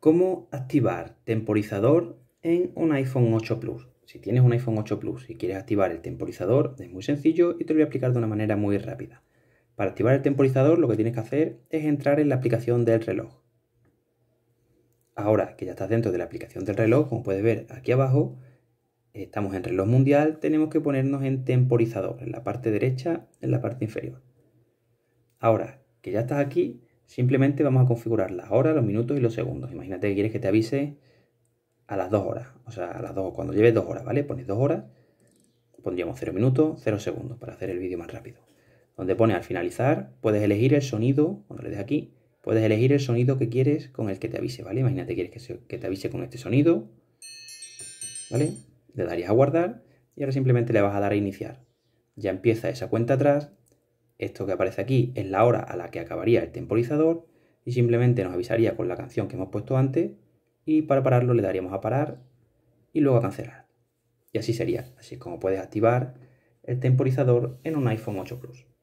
cómo activar temporizador en un iPhone 8 Plus. Si tienes un iPhone 8 Plus y quieres activar el temporizador, es muy sencillo y te lo voy a explicar de una manera muy rápida. Para activar el temporizador lo que tienes que hacer es entrar en la aplicación del reloj. Ahora que ya estás dentro de la aplicación del reloj, como puedes ver aquí abajo, estamos en reloj mundial, tenemos que ponernos en temporizador, en la parte derecha, en la parte inferior. Ahora que ya estás aquí, Simplemente vamos a configurar las horas, los minutos y los segundos. Imagínate que quieres que te avise a las 2 horas. O sea, a las 2, cuando lleves 2 horas, ¿vale? Pones 2 horas, pondríamos 0 minutos, 0 segundos para hacer el vídeo más rápido. Donde pone al finalizar, puedes elegir el sonido, cuando le des aquí, puedes elegir el sonido que quieres con el que te avise, ¿vale? Imagínate quieres que, quieres que te avise con este sonido, ¿vale? Le darías a guardar y ahora simplemente le vas a dar a iniciar. Ya empieza esa cuenta atrás esto que aparece aquí es la hora a la que acabaría el temporizador y simplemente nos avisaría con la canción que hemos puesto antes y para pararlo le daríamos a parar y luego a cancelar. Y así sería, así es como puedes activar el temporizador en un iPhone 8 Plus.